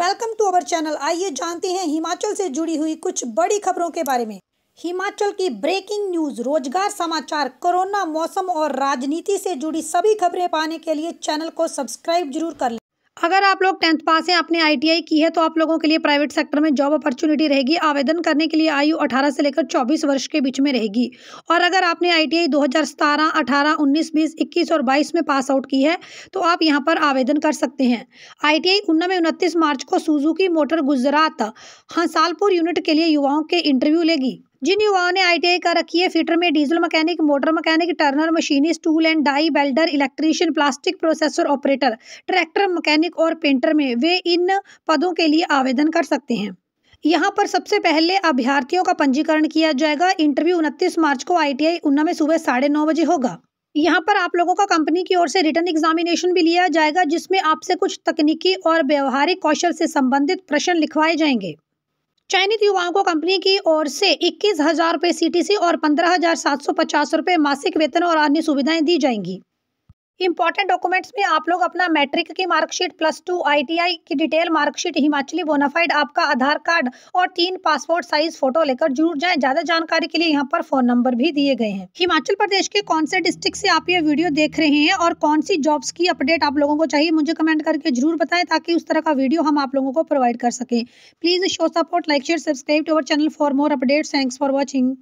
welcome to our channel आइए जानते हैं हिमाचल से जुड़ी हुई कुछ बड़ी खबरों के बारे में हिमाचल की ब्रेकिंग न्यूज रोजगार समाचार कोरोना मौसम और राजनीति से जुड़ी सभी खबरें पाने के लिए चैनल को सब्सक्राइब जरूर कर लें अगर आप लोग टेंथ पास हैं आपने आईटीआई की है तो आप लोगों के लिए प्राइवेट सेक्टर में जॉब अपॉर्चुनिटी रहेगी आवेदन करने के लिए आयु 18 से लेकर 24 वर्ष के बीच में रहेगी और अगर आपने आईटीआई 2017, 18, 19, 20, 21 और 22 में पास आउट की है तो आप यहाँ पर आवेदन कर सकते हैं आई टी में उनतीस मार्च को Suzuki motor Gujarat Hansalpur unit के लिए युवाओं के इंटरव्यू लेगी जिन युवाओं ने आई कर रखी है फिटर में diesel mechanic motor mechanic turner मशीनी tool and die welder electrician plastic processor operator tractor mechanic और पेंटर में वे इन पदों के लिए आवेदन कर सकते हैं यहाँ पर सबसे पहले अभ्यर्थियों का पंजीकरण किया जाएगा इंटरव्यू उनतीस मार्च को आई टी में सुबह साढ़े नौ बजे होगा यहाँ पर आप लोगों का कंपनी की ओर से रिटर्न एग्जामिनेशन भी लिया जाएगा जिसमें आपसे कुछ तकनीकी और व्यवहारिक कौशल से संबंधित प्रश्न लिखवाए जाएंगे चयनित युवाओं को कंपनी की ओर से इक्कीस हजार रुपये सी और पंद्रह हजार सात सौ पचास रुपये मासिक वेतन और अन्य सुविधाएं दी जाएंगी इंपॉर्टेंट डॉक्यूमेंट्स में आप लोग अपना मैट्रिक की मार्कशीट प्लस टू आईटीआई की डिटेल मार्कशीट हिमाचली बोनाफाइड आपका आधार कार्ड और तीन पासपोर्ट साइज फोटो लेकर जरूर जाएं ज्यादा जानकारी के लिए यहाँ पर फोन नंबर भी दिए गए हैं हिमाचल प्रदेश के कौन से डिस्ट्रिक्ट से आप ये वीडियो देख रहे हैं और कौन सी जॉब्स की अपडेट आप लोगों को चाहिए मुझे कमेंट करके जरूर बताएं ताकि उस तरह का वीडियो हम आप लोगों को प्रोवाइड कर सकें please show support like share subscribe to our channel for more update thanks for watching